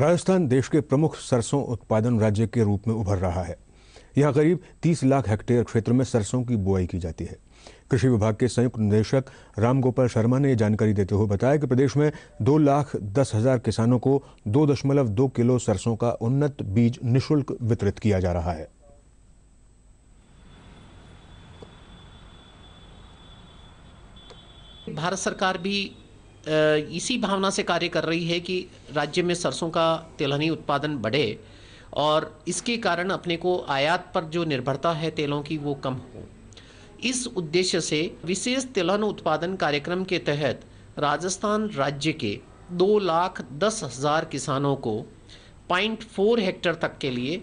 राजस्थान देश के प्रमुख सरसों उत्पादन राज्य के रूप में उभर रहा है यहाँ करीब 30 लाख हेक्टेयर क्षेत्र में सरसों की बुआई की जाती है कृषि विभाग के संयुक्त निदेशक रामगोपाल शर्मा ने यह जानकारी देते हुए बताया कि प्रदेश में दो लाख दस हजार किसानों को दो दशमलव दो किलो सरसों का उन्नत बीज निशुल्क वितरित किया जा रहा है भारत सरकार भी इसी भावना से कार्य कर रही है कि राज्य में सरसों का तेलहनी उत्पादन बढ़े और इसके कारण अपने को आयात पर जो निर्भरता है तेलों की वो कम हो इस उद्देश्य से विशेष तेलहन उत्पादन कार्यक्रम के तहत राजस्थान राज्य के दो लाख दस हज़ार किसानों को पॉइंट फोर हेक्टर तक के लिए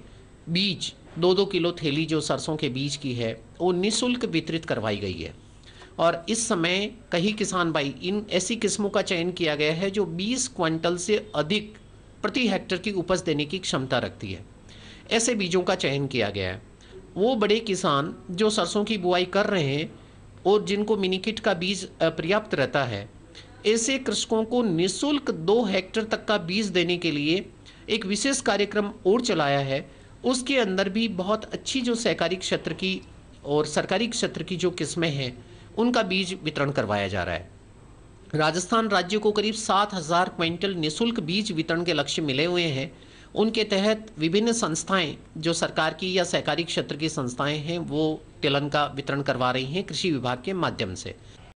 बीज दो दो किलो थैली जो सरसों के बीज की है वो निःशुल्क वितरित करवाई गई है और इस समय कहीं किसान भाई इन ऐसी किस्मों का चयन किया गया है जो 20 क्विंटल से अधिक प्रति हेक्टर की उपज देने की क्षमता रखती है ऐसे बीजों का चयन किया गया है वो बड़े किसान जो सरसों की बुआई कर रहे हैं और जिनको मिनीकिट का बीज पर्याप्त रहता है ऐसे कृषकों को निःशुल्क दो हेक्टर तक का बीज देने के लिए एक विशेष कार्यक्रम और चलाया है उसके अंदर भी बहुत अच्छी जो सहकारी क्षेत्र की और सरकारी क्षेत्र की जो किस्में हैं उनका बीज वितरण करवाया जा रहा है राजस्थान राज्य को करीब सात हजार क्विंटल निःशुल्क बीज वितरण के लक्ष्य मिले हुए हैं उनके तहत विभिन्न संस्थाएं जो सरकार की या सहकारी क्षेत्र की संस्थाएं हैं वो तिलन का वितरण करवा रही हैं कृषि विभाग के माध्यम से